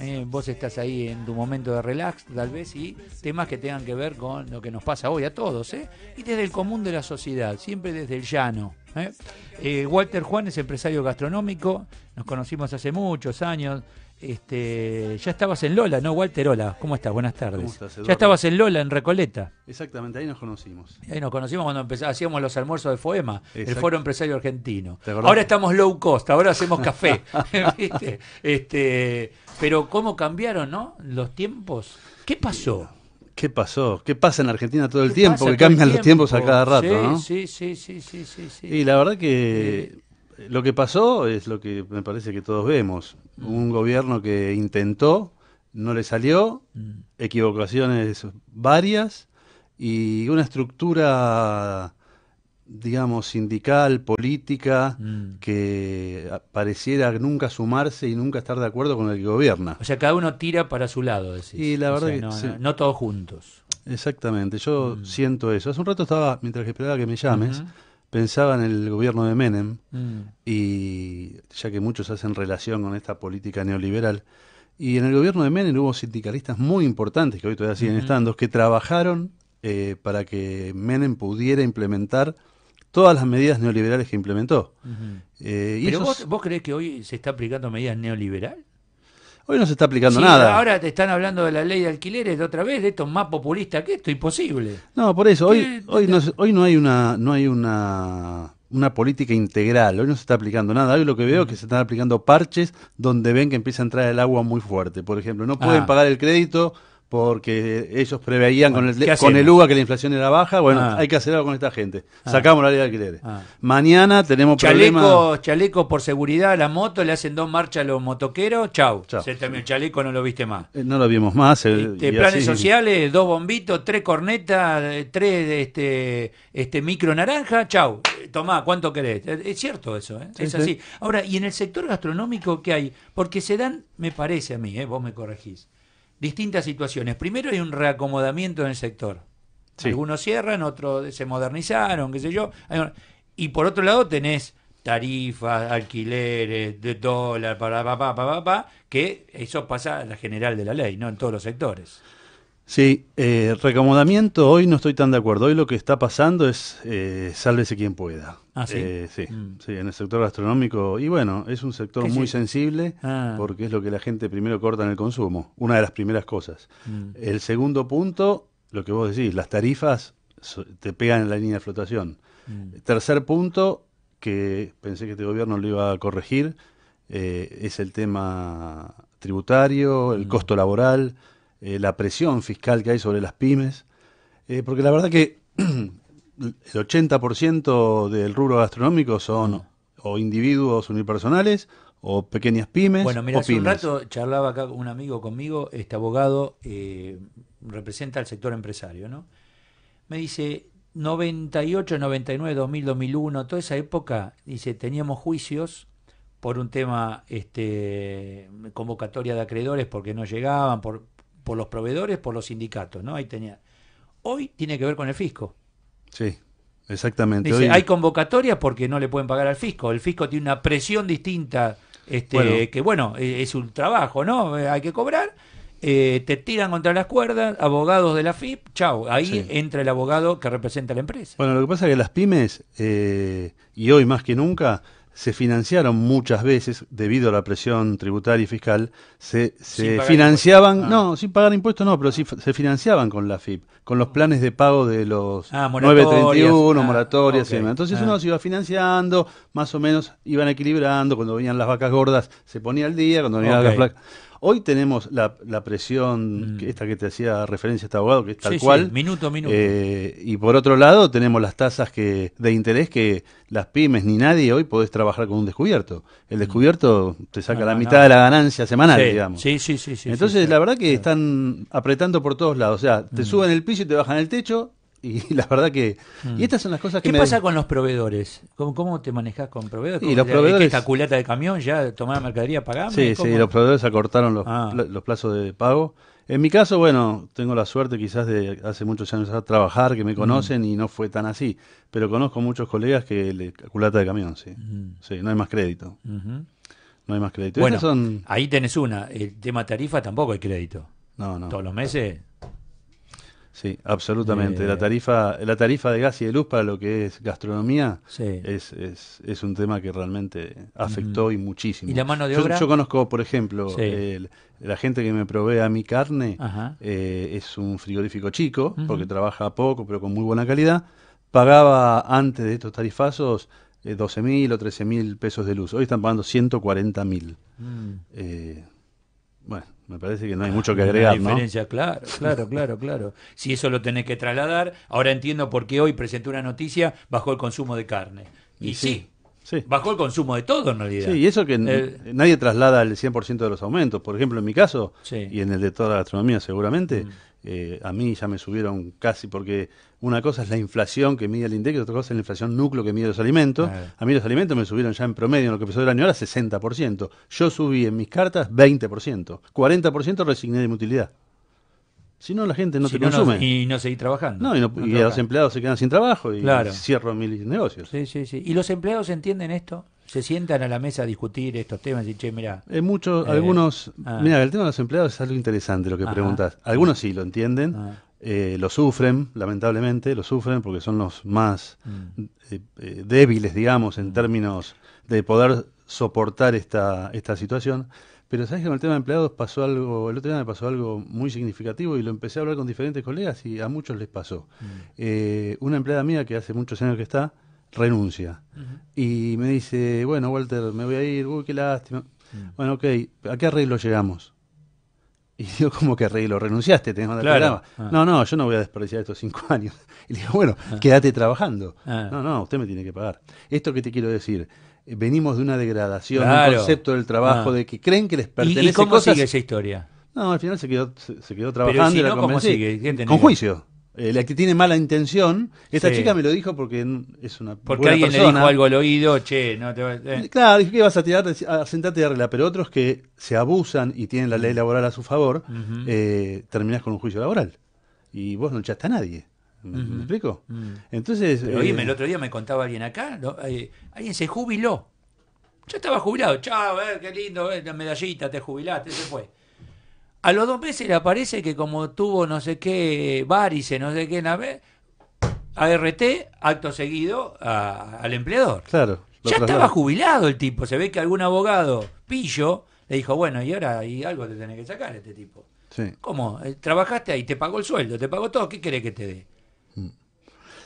Eh, vos estás ahí en tu momento de relax, tal vez, y temas que tengan que ver con lo que nos pasa hoy a todos, ¿eh? Y desde el común de la sociedad, siempre desde el llano. ¿eh? Walter Juan es empresario gastronómico, nos conocimos hace muchos años, este, ya estabas en Lola, ¿no? Walter, hola, ¿cómo estás? Buenas tardes. ya estabas en Lola, en Recoleta. Exactamente, ahí nos conocimos. Ahí nos conocimos cuando hacíamos los almuerzos de FOEMA, el Foro Empresario Argentino. Ahora estamos low cost, ahora hacemos café. Este, pero cómo cambiaron, ¿no? Los tiempos. ¿Qué pasó? ¿Qué pasó? ¿Qué pasa en Argentina todo el tiempo? Que cambian los tiempos a cada rato, ¿no? Sí, sí, sí, sí, sí, Y la verdad que... Eh, lo que pasó es lo que me parece que todos vemos. Mm. Un gobierno que intentó, no le salió, mm. equivocaciones varias y una estructura digamos, sindical, política, mm. que pareciera nunca sumarse y nunca estar de acuerdo con el que gobierna. O sea, cada uno tira para su lado, decís. Y la verdad que no, todos juntos. Exactamente, yo siento eso. Hace un rato estaba, mientras esperaba que me llames, pensaba en el gobierno de Menem, mm. y ya que muchos hacen relación con esta política neoliberal, y en el gobierno de Menem hubo sindicalistas muy importantes, que hoy todavía siguen estando, que trabajaron eh, para que Menem pudiera implementar todas las medidas neoliberales que implementó. Eh, y ¿Pero vos, vos crees que hoy se está aplicando medidas neoliberales? Hoy no se está aplicando nada. Ahora te están hablando de la ley de alquileres de otra vez, de esto más populista que esto, imposible. No, por eso, hoy, hoy, no, hoy no hay una, no hay una, una política integral, hoy no se está aplicando nada. Hoy lo que veo es que se están aplicando parches donde ven que empieza a entrar el agua muy fuerte. Por ejemplo, no pueden ah. pagar el crédito porque ellos preveían con, el, con el UGA que la inflación era baja, bueno, ah. hay que hacer algo con esta gente. Ah. Sacamos la ley de alquileres. Ah. Mañana tenemos chaleco, problemas. Chalecos por seguridad a la moto, le hacen dos marchas a los motoqueros, chau. el chaleco, no lo viste más. Eh, no lo vimos más. Este, planes sociales, dos bombitos, tres cornetas, tres este, este micro naranja, chau. Tomá, ¿cuánto querés? Eh, es cierto eso, ¿eh? es así. Ahora, ¿y en el sector gastronómico qué hay? Porque se dan, me parece a mí, ¿eh? vos me corregís distintas situaciones. Primero hay un reacomodamiento en el sector. Algunos cierran, otros se modernizaron, qué sé yo. Y por otro lado tenés tarifas, alquileres, de dólar, pa pa pa, pa, que eso pasa a la general de la ley, no en todos los sectores. Sí, eh, hoy no estoy tan de acuerdo. Hoy lo que está pasando es eh, sálvese quien pueda. Ah, sí. Eh, sí, mm. sí, en el sector gastronómico. Y bueno, es un sector muy sensible ah. porque es lo que la gente primero corta en el consumo. Una de las primeras cosas. Mm. El segundo punto, lo que vos decís, las tarifas te pegan en la línea de flotación. Mm. Tercer punto, que pensé que este gobierno lo iba a corregir, eh, es el tema tributario, el costo laboral. Eh, la presión fiscal que hay sobre las pymes, eh, porque la verdad que el 80% del rubro gastronómico son o individuos unipersonales o pequeñas pymes. Bueno, mira, hace un rato charlaba acá un amigo conmigo, este abogado eh, representa al sector empresario, ¿no? Me dice, 98, 99, 2000, 2001, toda esa época, dice, teníamos juicios por un tema, este, convocatoria de acreedores porque no llegaban, por por los proveedores, por los sindicatos, ¿no? Ahí tenía. Hoy tiene que ver con el fisco. Sí, exactamente. hay convocatorias porque no le pueden pagar al fisco. El fisco tiene una presión distinta, este, que bueno, e-, es un trabajo, ¿no? Eh, hay que cobrar. Eh, te tiran contra las cuerdas, abogados de la FIP, chao, ahí entra el abogado que representa la empresa. Bueno, lo que pasa es que las pymes, eh, y hoy más que nunca, se financiaron muchas veces, debido a la presión tributaria y fiscal, se, financiaban, ah. no, sin pagar impuestos no, pero sí se financiaban con la FIP, con los planes de pago de los ah, nueve moratorias, 931, ah, moratorias Entonces uno se iba financiando, más o menos iban equilibrando, cuando venían las vacas gordas se ponía al día, cuando venían las vacas Hoy tenemos la, presión, mm. esta que te hacía referencia este abogado, que es tal cual. minuto, eh, y por otro lado, tenemos las tasas que, de interés que las pymes ni nadie hoy podés trabajar con un descubierto. El mm. descubierto te saca la mitad de la ganancia semanal, digamos. Sí, sí, sí. Entonces, la verdad que están apretando por todos lados. O sea, te mm. suben el piso y te bajan el techo, y la verdad que. Y mm. estas son las cosas que. ¿Qué pasa con los proveedores? ¿Cómo, te manejas con proveedores? Y los proveedores... esta culata de camión ya tomaba mercadería, pagamos? Sí, sí, los proveedores acortaron ah. los, los, plazos de pago. En mi caso, bueno, tengo la suerte quizás de hace muchos años trabajar, que me mm. conocen y no fue tan así. Pero conozco muchos colegas que le culata de camión, sí. Mm. Sí, no hay más crédito. No hay más crédito. Bueno, ahí tenés una. El tema tarifa tampoco hay crédito. No, no. Todos los meses Sí, absolutamente. la, eh, tarifa, la tarifa de gas y de luz para lo que es gastronomía es, es, un tema que realmente afectó y muchísimo. Yo, conozco, por ejemplo, la gente que me provee a mi carne eh, es un frigorífico chico, porque trabaja poco, pero con muy buena calidad. Pagaba antes de estos tarifazos 12 eh, mil o 13 mil pesos de luz. Hoy están pagando 140 mil. Mm. bueno me parece que no hay ah, mucho que agregar, Una diferencia, claro, claro, claro, claro. Si eso lo tenés que trasladar, ahora entiendo por qué hoy presenté una noticia bajó el consumo de carne. Y, sí, sí, bajó el consumo de todo en realidad. Sí, y eso que eh, nadie traslada el 100% de los aumentos. Por ejemplo, en mi caso, y en el de toda la gastronomía seguramente, mm. Eh, a mí ya me subieron casi porque una cosa es la inflación que mide el índice y otra cosa es la inflación núcleo que mide los alimentos. a mí los alimentos me subieron ya en promedio en lo que empezó el año ahora 60%. Yo subí en mis cartas 20%. 40% resigné de mi utilidad. Si no, la gente no se consume. y no seguir trabajando. No, y, los empleados se quedan sin trabajo y cierro mil negocios. Sí, sí, sí. ¿Y los empleados entienden esto? se sientan a la mesa a discutir estos temas y che, mira. Eh, muchos, eh, algunos. Ah. mira, el tema de los empleados es algo interesante lo que preguntas. Algunos sí lo entienden, ah. eh, lo sufren, lamentablemente, lo sufren porque son los más mm. débiles, digamos, en mm. términos de poder soportar esta, esta situación. Pero sabes que con el tema de empleados pasó algo, el otro día me pasó algo muy significativo y lo empecé a hablar con diferentes colegas y a muchos les pasó. Mm. una empleada mía que hace muchos años que está, renuncia. Y me dice, bueno, Walter, me voy a ir, uy, qué lástima. Mm. Bueno, ok, ¿a qué arreglo llegamos? Y digo, ¿cómo que arreglo? ¿Renunciaste? ¿Tenés claro. Ah. No, no, yo no voy a desperdiciar estos cinco años. Y le digo, bueno, ah. quédate trabajando. Ah. No, no, usted me tiene que pagar. Esto que te quiero decir, eh, venimos de una degradación, un concepto del trabajo, de que creen que les pertenece ¿Y, y cómo sigue esa historia? No, al final se quedó, se, quedó trabajando. Pero si no, Con juicio. Eh, la que tiene mala intención. Esta chica me lo dijo porque es una. Porque alguien le dijo algo al oído, che, no te va a... Eh. Claro, dije que vas a, tirar, a ah, sentarte y arreglar, pero otros que se abusan y tienen la ley mm. laboral a su favor, eh, terminás con un juicio laboral. Y vos no echaste a nadie. ¿Me, explico? Mm. Entonces. oíme, el otro día me contaba alguien acá, alguien se jubiló. Yo estaba jubilado, chao, qué lindo, la medallita, te jubilaste, se fue. A los dos meses le aparece que como tuvo no sé qué varice, no sé qué nave, ART, acto seguido a, al empleador. Claro. Ya estaba jubilado el tipo. Se ve que algún abogado pillo le dijo, bueno, y ahora hay algo te tenés que sacar este tipo. Sí. ¿Cómo? Eh, trabajaste ahí, te pagó el sueldo, te pagó todo, ¿qué querés que te dé? Mm.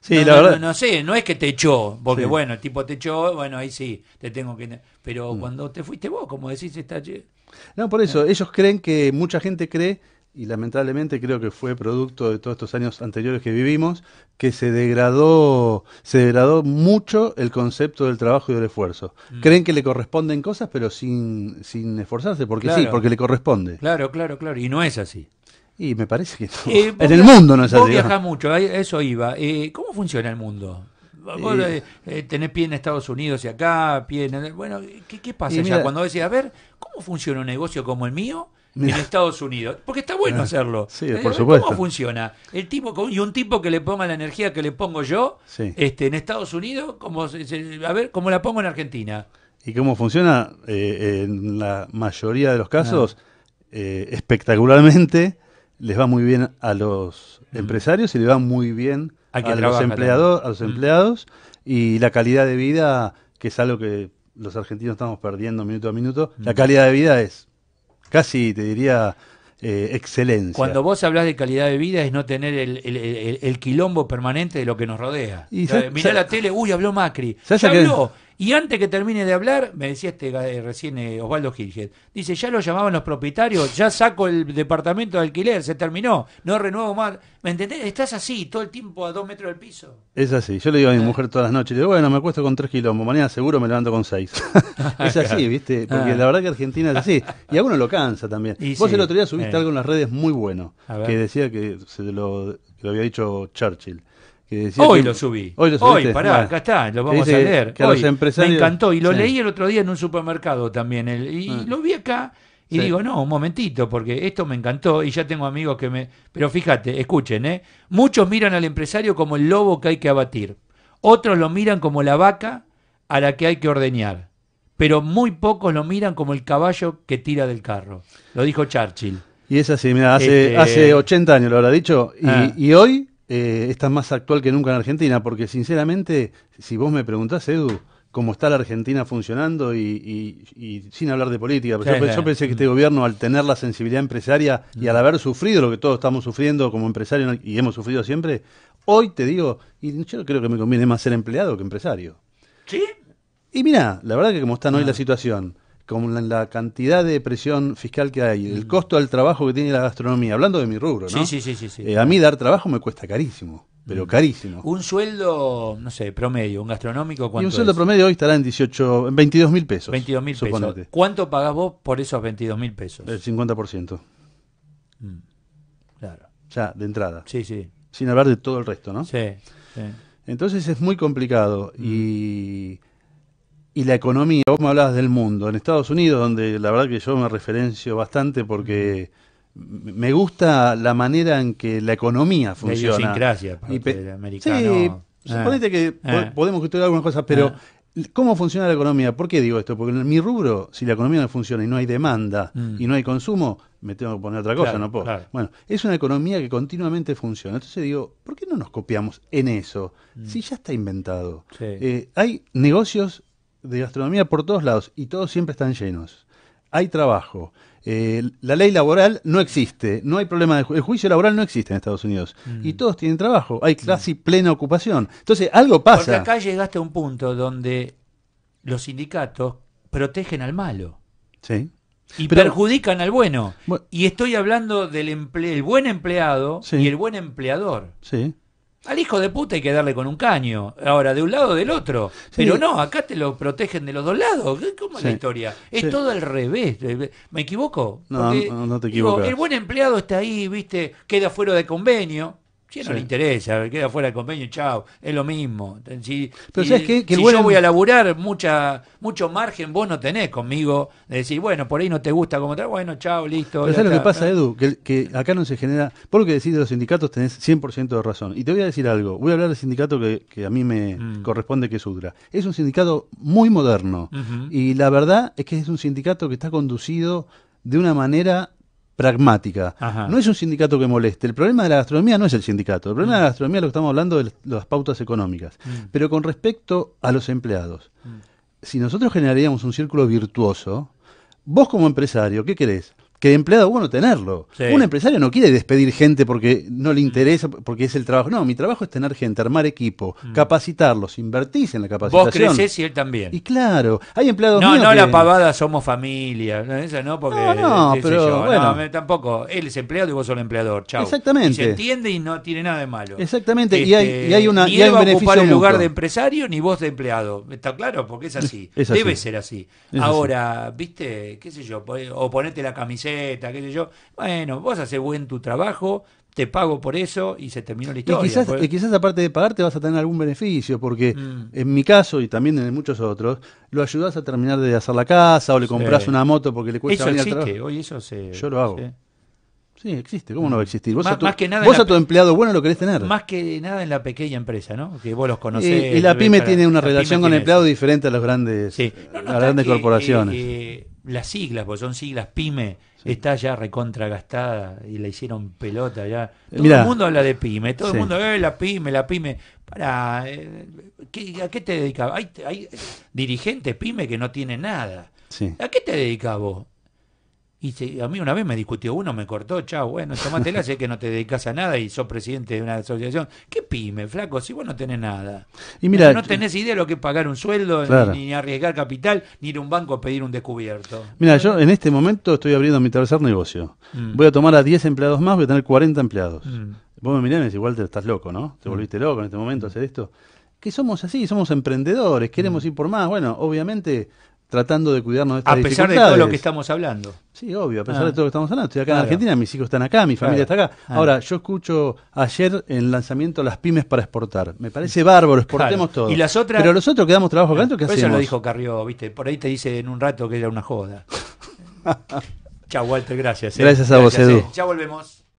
Sí, no, sé, no es que te echó, porque bueno, el tipo te echó, bueno, ahí sí, te tengo que... Pero mm. cuando te fuiste vos, como decís, está... No, por eso, ellos creen que mucha gente cree, y lamentablemente creo que fue producto de todos estos años anteriores que vivimos, que se degradó, se degradó mucho el concepto del trabajo y del esfuerzo. Mm. Creen que le corresponden cosas, pero sin, esforzarse, porque sí, porque le corresponde. Claro, claro, claro, y no es así. Y me parece que no. Eh, en el mundo no es así. Vos mucho, eso iba. Eh, ¿Cómo funciona el mundo? vos eh, eh, tenés pie en Estados Unidos y acá, pie en... Bueno, ¿qué, pasa cuando decís, a ver, ¿cómo funciona un negocio como el mío? en Estados Unidos. Porque está bueno eh, hacerlo. Sí, por supuesto. ¿Cómo funciona? El tipo y un tipo que le ponga la energía que le pongo yo este, en Estados Unidos, como, a ver, ¿cómo la pongo en Argentina? ¿Y cómo funciona? en la mayoría de los ah. casos, espectacularmente, les va muy bien a los mm. empresarios y les va muy bien a, los, empleados a los mm. empleados y la calidad de vida, que es algo que los argentinos estamos perdiendo minuto a minuto, mm. la calidad de vida es casi, te diría, eh, excelencia. Cuando vos hablas de calidad de vida es no tener el, quilombo permanente de lo que nos rodea. mirá la tele, uy, habló Macri. ya habló? Y antes que termine de hablar, me decía este eh, recién eh, Osvaldo Gilget, dice, ya lo llamaban los propietarios, ya saco el departamento de alquiler, se terminó, no renuevo más. ¿Me entendés? Estás así, todo el tiempo a dos metros del piso. Es así, yo le digo a mi ah. mujer todas las noches, le digo, bueno, me acuesto con tres kilómetros, mañana seguro me levanto con seis. es ah, así, ¿viste? Porque ah. la verdad que Argentina es así. Y a uno lo cansa también. Vos el otro día subiste eh. algo en las redes muy bueno, que decía que se lo, que lo había dicho Churchill hoy lo subí. Hoy, lo hoy pará, acá está, lo vamos a leer. Me encantó y lo leí el otro día en un supermercado también. y ah. lo vi acá y digo, no, un momentito, porque esto me encantó y ya tengo amigos que me... Pero fíjate, escuchen, ¿eh? Muchos miran al empresario como el lobo que hay que abatir. Otros lo miran como la vaca a la que hay que ordeñar. Pero muy pocos lo miran como el caballo que tira del carro. Lo dijo Churchill. Y es así, mira, hace, este hace 80 años lo habrá dicho. y ah. hoy eh, está más actual que nunca en Argentina, porque sinceramente, si vos me preguntás, Edu, cómo está la Argentina funcionando y, sin hablar de política. yo, pensé que este gobierno, al tener la sensibilidad empresaria y al mm. haber sufrido lo que todos estamos sufriendo como empresarios y hemos sufrido siempre, hoy te digo, y yo creo que me conviene más ser empleado que empresario. ¿Sí? Y mira, la verdad que como está hoy la ah. situación, con la, cantidad de presión fiscal que hay, el mm. costo del trabajo que tiene la gastronomía, hablando de mi rubro, ¿no? Sí, sí, sí. Eh, a mí dar trabajo me cuesta carísimo, pero mm. carísimo. Un sueldo, no sé, promedio, un gastronómico, ¿cuánto Y un sueldo promedio hoy estará en 18, en 22 mil pesos. 22 mil pesos. ¿Cuánto pagás vos por esos 22 mil pesos? El 50%. Mm, claro. Ya, de entrada. Sí, sí. Sin hablar de todo el resto, ¿no? Sí, Entonces es muy complicado y y la economía, vos me hablabas del mundo, en Estados Unidos, donde la verdad que yo me referencio bastante porque me gusta la manera en que la economía funciona. La y americano. Sí, suponete ah. que ah. podemos estudiar algunas cosas, pero ah. ¿cómo funciona la economía? ¿Por qué digo esto? Porque en mi rubro, si la economía no funciona y no hay demanda mm. y no hay consumo, me tengo que poner otra cosa, no puedo. Bueno, es una economía que continuamente funciona. Entonces digo, ¿por qué no nos copiamos en eso? Mm. Si ya está inventado. Eh, hay negocios de gastronomía por todos lados y todos siempre están llenos. Hay trabajo. Eh, la ley laboral no existe, no hay problema de el juicio laboral no existe en Estados Unidos mm. y todos tienen trabajo, hay mm. casi plena ocupación. Entonces, algo pasa. Porque acá llegaste a un punto donde los sindicatos protegen al malo. Sí. Y perjudican al bueno. Y estoy hablando del el buen empleado y el buen empleador. Sí. Al hijo de puta hay que darle con un caño. Ahora, de un lado o del otro. Pero no, acá te lo protegen de los dos lados. ¿Cómo es la historia? Es todo al revés. ¿Me equivoco? No, no, te equivoco. el buen empleado está ahí, ¿viste? Queda fuera de convenio. Si no le interesa, queda fuera del convenio, chao, es lo mismo. Si, Pero que, yo voy a laburar, mucha, mucho margen vos no tenés conmigo de decir, bueno, por ahí no te gusta como tal, bueno, chao, listo. Pero ¿sabes lo que pasa, Edu? Que, acá no se genera. Por lo que decís de los sindicatos tenés 100% de razón. Y te voy a decir algo, voy a hablar del sindicato que, a mí me mm. corresponde, que es Es un sindicato muy moderno. Y la verdad es que es un sindicato que está conducido de una manera pragmática. No es un sindicato que moleste. El problema de la gastronomía no es el sindicato. El problema de la mm. gastronomía es lo que estamos hablando de las pautas económicas. Mm. Pero con respecto a los empleados, mm. si nosotros generaríamos un círculo virtuoso, vos como empresario, ¿qué querés? que empleado bueno tenerlo. Un empresario no quiere despedir gente porque no le interesa, porque es el trabajo. No, mi trabajo es tener gente, armar equipo, mm. capacitarlos, invertir en la capacitación. Vos creces y él también. Y claro, hay empleados No, no la pavada somos familia, no, esa no porque No, pero tampoco, él es empleado y vos sos el empleador, chao. Exactamente. se entiende y no tiene nada de malo. Exactamente, y, hay, este, y una ni y hay él va a ocupar lugar de empresario ni vos de empleado. Está claro, porque es así. Debe ser así. Ahora, ¿viste? ¿Qué sé yo? O ponete la camiseta qué sé yo. Bueno, vos haces buen tu trabajo, te pago por eso y se terminó la historia. Pues. Y quizás, aparte de pagarte vas a tener algún beneficio, porque mm. en mi caso y también en muchos otros, lo ayudás a terminar de hacer la casa o le compras una moto porque le cuesta eso venir existe. eso Yo lo hago. Sí. existe, ¿cómo no va a existir? Vos, a, tu, empleado bueno lo querés tener. Más que nada en la pequeña empresa, ¿no? Que vos los conocés. y la pyme tiene una relación con el empleado diferente a grandes, las grandes corporaciones. Eh, las siglas, porque son siglas pyme, Está ya recontragastada y la hicieron pelota ya. Todo el mundo habla de pyme, todo el mundo, ve eh, la pyme, la pyme. Para, eh, ¿a qué te dedicas? Hay, hay dirigentes pyme que no tienen nada. ¿A qué te dedicas vos? Y a mí una vez me discutió uno, me cortó, chao, bueno, tomátela, sé que no te dedicas a nada y sos presidente de una asociación. ¿Qué pyme, flaco? Si vos no tenés nada. Y mira, no, no tenés idea de lo que es pagar un sueldo, ni, arriesgar capital, ni ir a un banco a pedir un descubierto. Mira, yo en este momento estoy abriendo mi tercer negocio. Mm. Voy a tomar a 10 empleados más, voy a tener 40 empleados. Mm. Vos me mirás y me decís, Walter, estás loco, ¿no? Te mm. volviste loco en este momento hacer esto que somos así, somos emprendedores, queremos ir por más. Bueno, obviamente tratando de cuidarnos de estas A pesar de todo lo que estamos hablando. Sí, obvio, a pesar ah. de todo lo que estamos hablando. Estoy acá en Argentina, mis hijos están acá, mi familia está acá. Ah. Ahora, yo escucho ayer el lanzamiento las pymes para exportar. Me parece bárbaro, exportemos todo. Pero los otros que damos trabajo acá, ¿qué hacemos? Eso lo dijo Carrió, ¿viste? Por ahí te dice en un rato que era una joda. Chao, Walter, gracias. ¿eh? Gracias a vos, Edu. ¿eh? Ya volvemos.